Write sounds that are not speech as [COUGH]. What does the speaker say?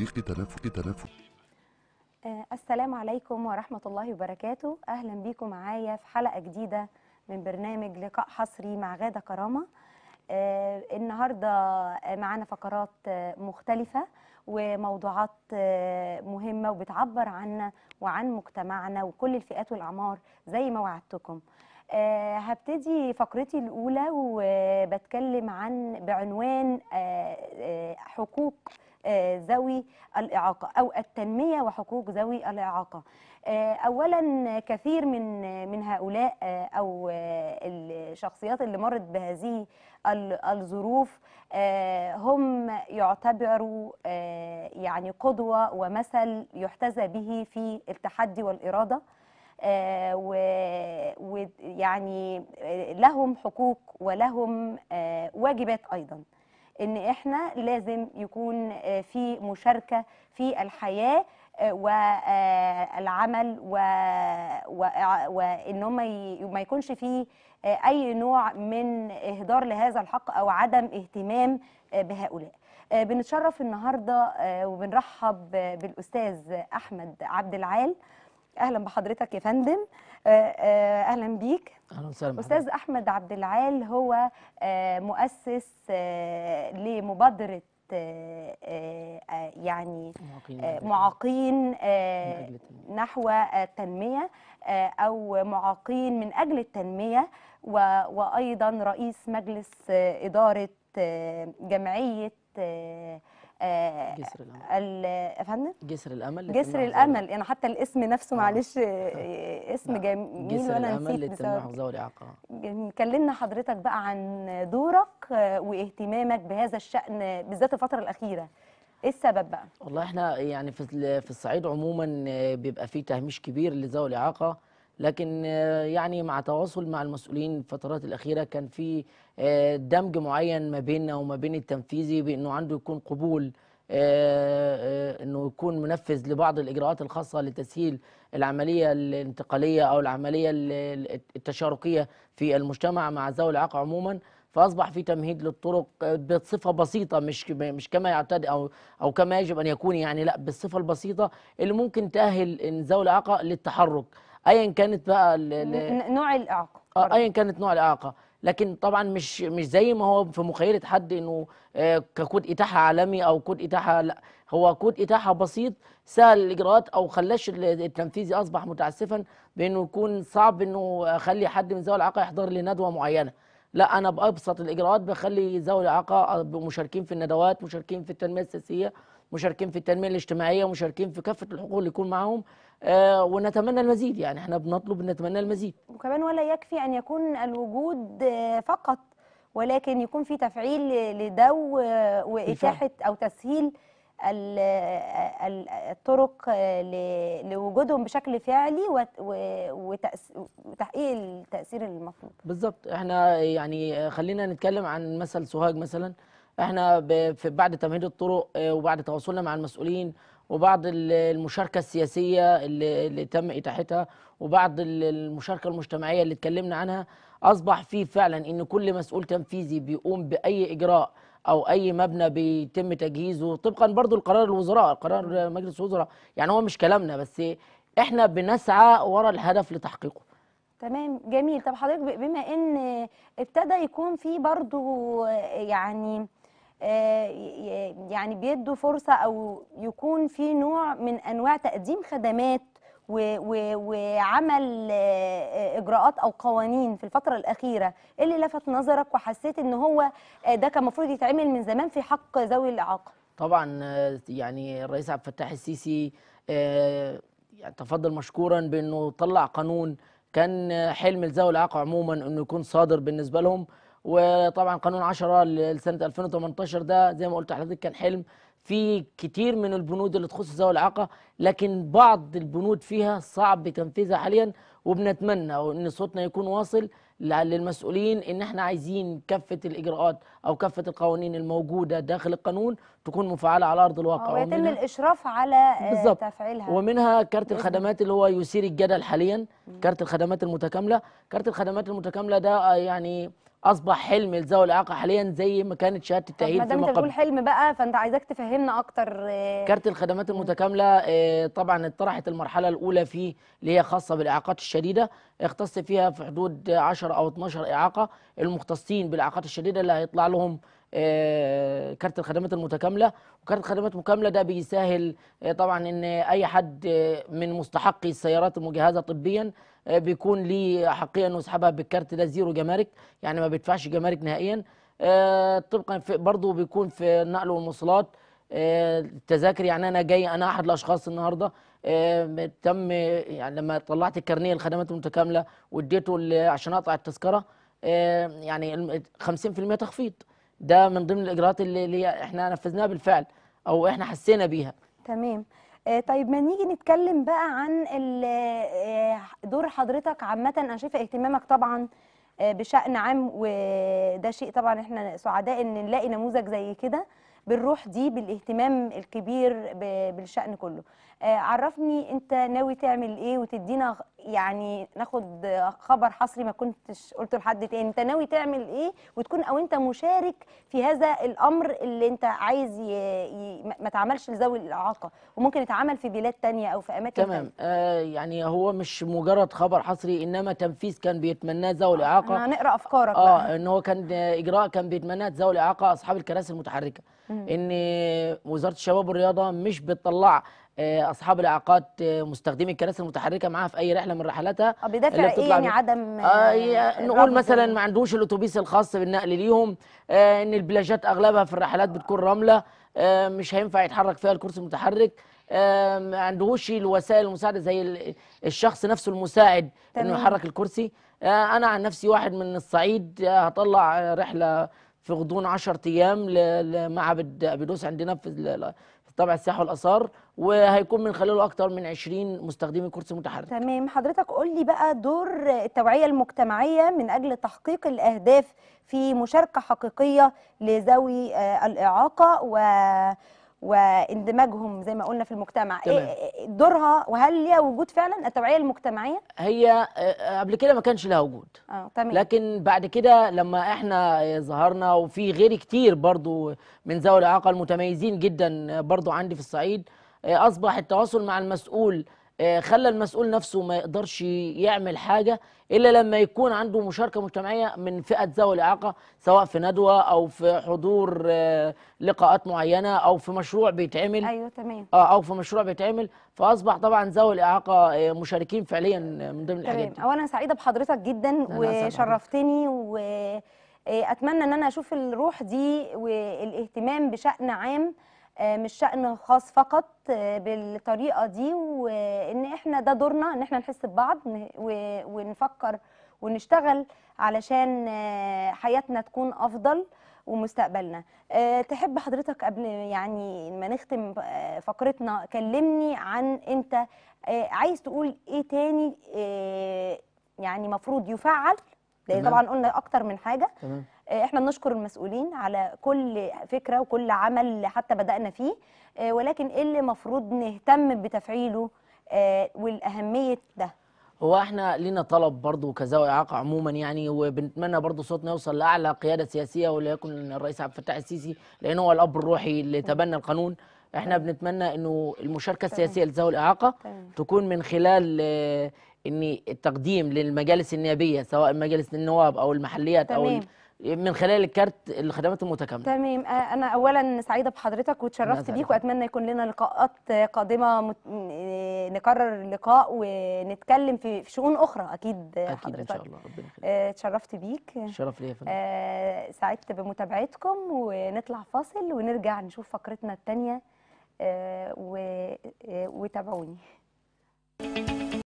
صديقي تنافس تنافس آه، السلام عليكم ورحمة الله وبركاته أهلا بيكم معايا في حلقة جديدة من برنامج لقاء حصري مع غادة كرامة آه، النهاردة معانا فقرات آه، مختلفة وموضوعات مهمة وبتعبر عنا وعن مجتمعنا وكل الفئات والأعمار زي ما وعدتكم هبتدي فقرتي الأولى وبتكلم عن بعنوان حقوق آه، ذوي الإعاقة أو التنمية وحقوق ذوي الإعاقة آه، اولا كثير من من هؤلاء آه، او الشخصيات اللي مرت بهذه الظروف هم يعتبروا يعني قدوه ومثل يحتذى به في التحدي والاراده ويعني لهم حقوق ولهم واجبات ايضا ان احنا لازم يكون آه، في مشاركه في الحياه والعمل آه، و... آه، وان هم ما يكونش في اي نوع من اهدار لهذا الحق او عدم اهتمام بهؤلاء بنتشرف النهارده وبنرحب بالاستاذ احمد عبد العال اهلا بحضرتك يا فندم آه، آه، اهلا بيك اهلا وسهلا استاذ احمد عبد العال هو آه، مؤسس لمبادره يعني معاقين نحو التنميه او معاقين من اجل التنميه وايضا رئيس مجلس اداره جمعيه آه جسر الامل آه، فندم جسر الامل جسر الامل انا يعني حتى الاسم نفسه آه. معلش آه، [LAUGHS] اسم جميل وانا نسيت للتلميح ذوي الاعاقه كلمنا حضرتك بقى عن دورك واهتمامك بهذا الشان بالذات الفتره الاخيره ايه السبب بقى والله احنا يعني في في الصعيد عموما بيبقى فيه تهميش كبير لذوي الاعاقه لكن يعني مع تواصل مع المسؤولين الفترات الأخيرة كان في آه، دمج معين ما بيننا وما بين التنفيذي بأنه عنده يكون قبول آه، آه، أنه يكون منفذ لبعض الإجراءات الخاصة لتسهيل العملية الانتقالية أو العملية التشاركية في المجتمع مع ذوي الإعاقة عموماً فاصبح في تمهيد للطرق بصفه بسيطه مش مش كما يعتاد او او كما يجب ان يكون يعني لا بالصفه البسيطه اللي ممكن تاهل ذوي الاعاقه للتحرك ايا كانت بقى نوع الاعاقه آه، ايا كانت نوع الاعاقه لكن طبعا مش مش زي ما هو في مخيله حد انه آه، ككود اتاحه عالمي او كود اتاحه لا هو كود اتاحه بسيط سهل الاجراءات او خلاش التنفيذي اصبح متعسفا بانه يكون صعب انه اخلي حد من ذوي الاعاقه يحضر لندوه معينه لا انا بابسط الاجراءات بخلي ذوي الاعاقه آه، مشاركين في الندوات مشاركين في التنميه السياسيه مشاركين في التنميه الاجتماعيه مشاركين في كافه الحقوق اللي يكون معاهم آه، ونتمنى المزيد يعني احنا بنطلب نتمنى المزيد وكمان ولا يكفي ان يكون الوجود آه، فقط ولكن يكون في تفعيل لدو آه، واتاحه او تسهيل الطرق لوجودهم بشكل فعلي وتحقيق التاثير المطلوب بالظبط احنا يعني خلينا نتكلم عن مثل سوهاج مثلا احنا بعد تمهيد الطرق آه، وبعد تواصلنا مع المسؤولين وبعض المشاركه السياسيه اللي, اللي تم اتاحتها وبعض المشاركه المجتمعيه اللي اتكلمنا عنها اصبح في فعلا ان كل مسؤول تنفيذي بيقوم باي اجراء او اي مبنى بيتم تجهيزه طبقا برضو القرار الوزراء قرار مجلس الوزراء يعني هو مش كلامنا بس احنا بنسعى ورا الهدف لتحقيقه تمام جميل طب حضرتك بما ان ابتدى يكون في برضو يعني آه، يعني بيدوا فرصه او يكون في نوع من انواع تقديم خدمات وعمل آه، اجراءات او قوانين في الفتره الاخيره ايه اللي لفت نظرك وحسيت ان هو آه، ده كان المفروض يتعمل من زمان في حق ذوي الاعاقه طبعا يعني الرئيس عبد الفتاح السيسي يعني تفضل مشكورا بانه طلع قانون كان حلم ذوي الاعاقه عموما انه يكون صادر بالنسبه لهم وطبعا قانون 10 لسنه 2018 ده زي ما قلت لحضرتك كان حلم في كتير من البنود اللي تخص ذوي الاعاقه لكن بعض البنود فيها صعب تنفيذها حاليا وبنتمنى ان صوتنا يكون واصل للمسؤولين ان احنا عايزين كافه الاجراءات او كافه القوانين الموجوده داخل القانون تكون مفعله على ارض الواقع ويتم الاشراف على آه، بالزبط. تفعيلها ومنها كارت الخدمات اللي هو يثير الجدل حاليا كارت الخدمات المتكامله كارت الخدمات المتكامله ده آه، يعني اصبح حلم لذوي الاعاقه حاليا زي ما كانت شهاده التاهيل في قبل. بتقول حلم بقى فانت عايزك تفهمنا اكتر آه. كارت الخدمات المتكامله آه، طبعا اتطرحت المرحله الاولى فيه اللي هي خاصه بالاعاقات الشديده اختص فيها في حدود 10 او 12 اعاقه المختصين بالاعاقات الشديده اللي هيطلع لهم آه، كارت الخدمات المتكامله وكارت الخدمات المتكامله ده بيسهل آه، طبعا ان اي حد آه، من مستحقي السيارات المجهزه طبيا بيكون ليه حقيقه انه يسحبها بالكارت ده زيرو جمارك يعني ما بيدفعش جمارك نهائيا طبقا برضه بيكون في النقل والمواصلات التذاكر يعني انا جاي انا احد الاشخاص النهارده تم يعني لما طلعت الكارنيه الخدمات المتكامله واديته عشان اقطع التذكره يعني 50% تخفيض ده من ضمن الاجراءات اللي, اللي احنا نفذناها بالفعل او احنا حسينا بيها تمام آه، طيب ما نيجي نتكلم بقى عن آه، دور حضرتك عامه انا شايفه اهتمامك طبعا آه، بشأن عام وده شيء طبعا احنا سعداء ان نلاقي نموذج زي كده بالروح دي بالاهتمام الكبير بالشأن كله آه، عرفني انت ناوي تعمل ايه وتدينا يعني ناخد خبر حصري ما كنتش قلته لحد تاني انت ناوي تعمل ايه وتكون او انت مشارك في هذا الامر اللي انت عايز ي... ي... ما تعملش لذوي الاعاقه وممكن يتعمل في بلاد تانية او في اماكن تمام آه يعني هو مش مجرد خبر حصري انما تنفيذ كان بيتمناه ذوي آه، الاعاقه هنقرا افكارك اه بقى. ان هو كان اجراء كان بيتمناه ذوي الاعاقه اصحاب الكراسي المتحركه ان وزاره الشباب والرياضه مش بتطلع آه، اصحاب الاعاقات آه، مستخدمي الكراسي المتحركه معاها في اي رحله من رحلاتها آه، بيدافع ايه يعني عدم آه يعني نقول مثلا ما عندوش الاتوبيس الخاص بالنقل ليهم آه ان البلاجات اغلبها في الرحلات بتكون رمله آه مش هينفع يتحرك فيها الكرسي المتحرك آه ما عندهوش الوسائل المساعده زي الشخص نفسه المساعد تمام. انه يحرك الكرسي آه انا عن نفسي واحد من الصعيد هطلع رحله في غضون 10 ايام لمعبد ابيدوس عندنا في طبع السياحه والاثار وهيكون من خلاله اكتر من 20 مستخدمي كرسي متحرك تمام حضرتك قول لي بقى دور التوعيه المجتمعيه من اجل تحقيق الاهداف في مشاركه حقيقيه لذوي آه، الاعاقه و واندماجهم زي ما قلنا في المجتمع إيه، تمام. إيه،, إيه دورها وهل ليها وجود فعلا التوعيه المجتمعيه هي آه، آه، قبل كده ما كانش لها وجود اه تمام لكن بعد كده لما احنا ظهرنا وفي غير كتير برضو من ذوي الاعاقه المتميزين جدا آه، برضو عندي في الصعيد اصبح التواصل مع المسؤول آه، خلى المسؤول نفسه ما يقدرش يعمل حاجة إلا لما يكون عنده مشاركة مجتمعية من فئة ذوي الإعاقة سواء في ندوة أو في حضور آه، لقاءات معينة أو في مشروع بيتعمل أيوة تمام آه، أو في مشروع بيتعمل فأصبح طبعا ذوي الإعاقة مشاركين فعليا من ضمن الحاجات تمام وأنا سعيدة بحضرتك جدا وشرفتني و اتمنى ان انا اشوف الروح دي والاهتمام بشان عام آه، مش شأن خاص فقط آه، بالطريقة دي وإن إحنا ده دورنا إن إحنا نحس ببعض ونفكر ونشتغل علشان آه، حياتنا تكون أفضل ومستقبلنا تحب حضرتك قبل يعني ما نختم فقرتنا كلمني عن انت عايز تقول ايه تاني يعني مفروض يفعل لان طبعا قلنا اكتر من حاجه تمام. آه، احنا بنشكر المسؤولين على كل فكره وكل عمل حتى بدانا فيه آه، ولكن ايه اللي المفروض نهتم بتفعيله آه، والاهميه ده هو احنا لينا طلب برضه كذوي إعاقة عموما يعني وبنتمنى برضه صوتنا يوصل لأعلى قيادة سياسية وليكن الرئيس عبد الفتاح السيسي لان هو الأب الروحي اللي تبنى القانون احنا بنتمنى انه المشاركة السياسية لذوي الإعاقة تكون من خلال ان التقديم للمجالس النيابية سواء مجالس النواب أو المحليات أو من خلال الكارت الخدمات المتكامله تمام آه، انا اولا سعيده بحضرتك وتشرفت بيك واتمنى يكون لنا لقاءات قادمه مت... آه، نكرر اللقاء ونتكلم في شؤون اخرى اكيد, أكيد حضرتك ان شاء الله ربنا يخليك آه، تشرفت بيك شرف ليا يا فندم سعدت بمتابعتكم ونطلع فاصل ونرجع نشوف فقرتنا الثانيه و... وتابعوني